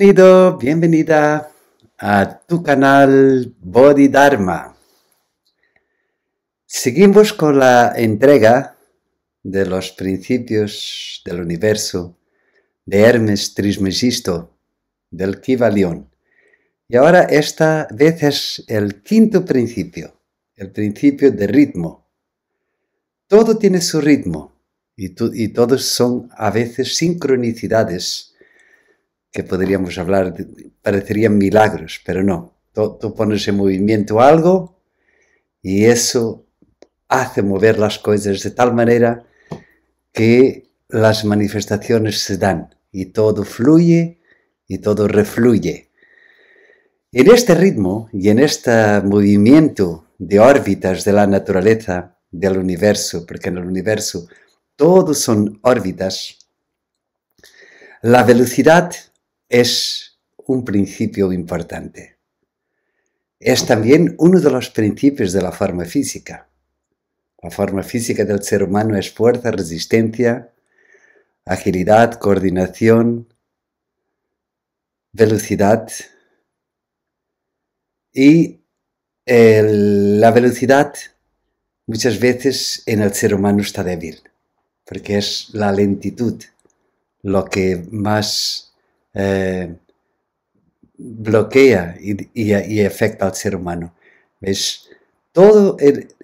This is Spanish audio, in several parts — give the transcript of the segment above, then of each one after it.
Bienvenido, bienvenida a tu canal Bodhidharma. Seguimos con la entrega de los principios del universo de Hermes Trismegisto del Kivalión. Y ahora esta vez es el quinto principio, el principio de ritmo. Todo tiene su ritmo y todos son a veces sincronicidades que podríamos hablar, parecerían milagros, pero no. Tú, tú, pones en movimiento algo y eso hace mover las cosas de tal manera que las manifestaciones se dan y todo fluye y todo refluye. En este ritmo y en este movimiento de órbitas de la naturaleza, del universo, porque en el universo todos son órbitas, la velocidad es un principio importante. Es también uno de los principios de la forma física. La forma física del ser humano es fuerza, resistencia, agilidad, coordinación, velocidad. Y eh, la velocidad muchas veces en el ser humano está débil, porque es la lentitud lo que más eh, bloquea y, afecta al ser humano. ¿Ves? Todo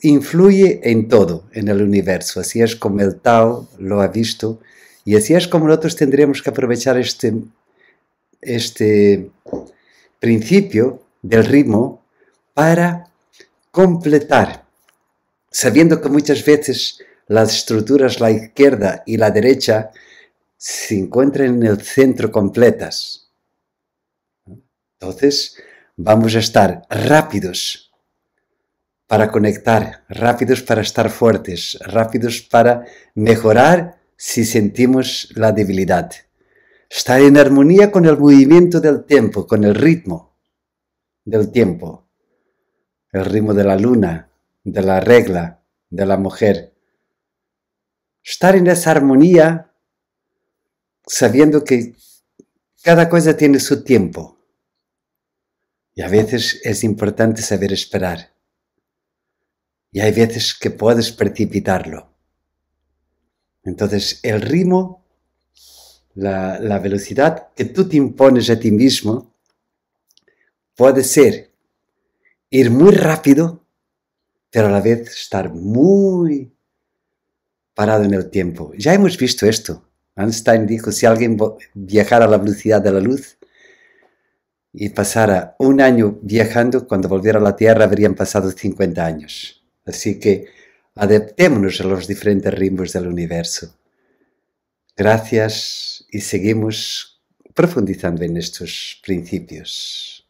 influye en todo en el universo. Así es como el Tao lo ha visto y así es como nosotros tendremos que aprovechar este, este principio del ritmo para completar, sabiendo que muchas veces las estructuras, la izquierda y la derecha, se encuentran en el centro completas. Entonces, vamos a estar rápidos para conectar, rápidos para estar fuertes, rápidos para mejorar si sentimos la debilidad. Estar en armonía con el movimiento del tiempo, con el ritmo del tiempo, el ritmo de la luna, de la regla, de la mujer. Estar en esa armonía sabiendo que cada cosa tiene su tiempo. Y a veces es importante saber esperar. Y hay veces que puedes precipitarlo. Entonces, el ritmo, la, velocidad que tú te impones a ti mismo, puede ser ir muy rápido, pero a la vez estar muy parado en el tiempo. Ya hemos visto esto. Einstein dijo, si alguien viajara a la velocidad de la luz y pasara un año viajando, cuando volviera a la Tierra habrían pasado 50 años. Así que adaptémonos a los diferentes ritmos del universo. Gracias y seguimos profundizando en estos principios.